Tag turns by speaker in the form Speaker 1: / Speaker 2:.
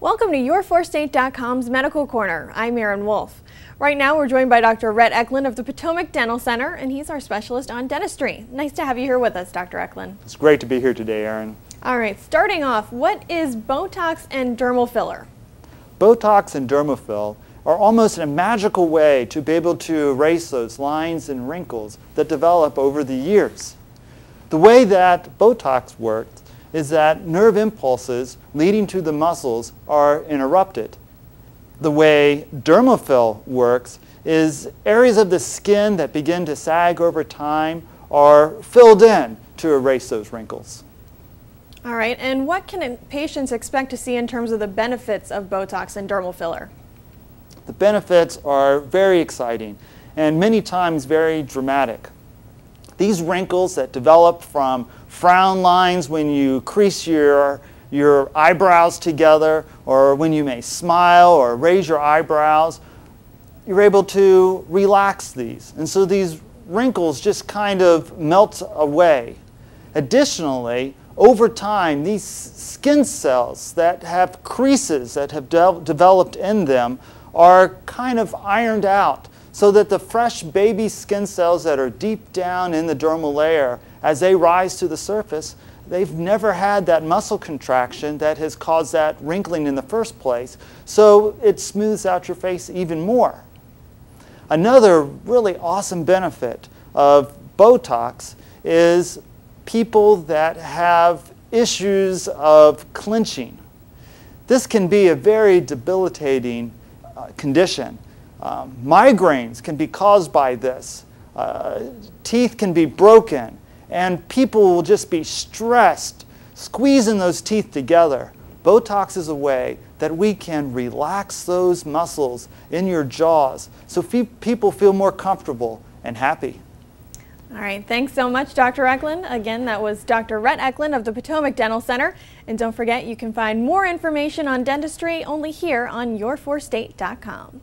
Speaker 1: Welcome to YourForState.com's Medical Corner. I'm Erin Wolf. Right now, we're joined by Dr. Rhett Eklund of the Potomac Dental Center, and he's our specialist on dentistry. Nice to have you here with us, Dr. Eklund.
Speaker 2: It's great to be here today, Erin.
Speaker 1: All right, starting off, what is Botox and dermal filler?
Speaker 2: Botox and dermal fill are almost a magical way to be able to erase those lines and wrinkles that develop over the years. The way that Botox works is that nerve impulses leading to the muscles are interrupted. The way dermophil works is areas of the skin that begin to sag over time are filled in to erase those wrinkles.
Speaker 1: All right, and what can patients expect to see in terms of the benefits of Botox and dermal filler?
Speaker 2: The benefits are very exciting and many times very dramatic. These wrinkles that develop from frown lines when you crease your, your eyebrows together or when you may smile or raise your eyebrows, you're able to relax these. And so these wrinkles just kind of melt away. Additionally, over time, these skin cells that have creases that have de developed in them are kind of ironed out so that the fresh baby skin cells that are deep down in the dermal layer, as they rise to the surface, they've never had that muscle contraction that has caused that wrinkling in the first place. So it smooths out your face even more. Another really awesome benefit of Botox is people that have issues of clenching. This can be a very debilitating uh, condition. Um, migraines can be caused by this. Uh, teeth can be broken, and people will just be stressed, squeezing those teeth together. Botox is a way that we can relax those muscles in your jaws so fe people feel more comfortable and happy.
Speaker 1: All right, thanks so much, Dr. Eklund. Again, that was Dr. Rhett Eklund of the Potomac Dental Center. And don't forget, you can find more information on dentistry only here on yourfourstate.com.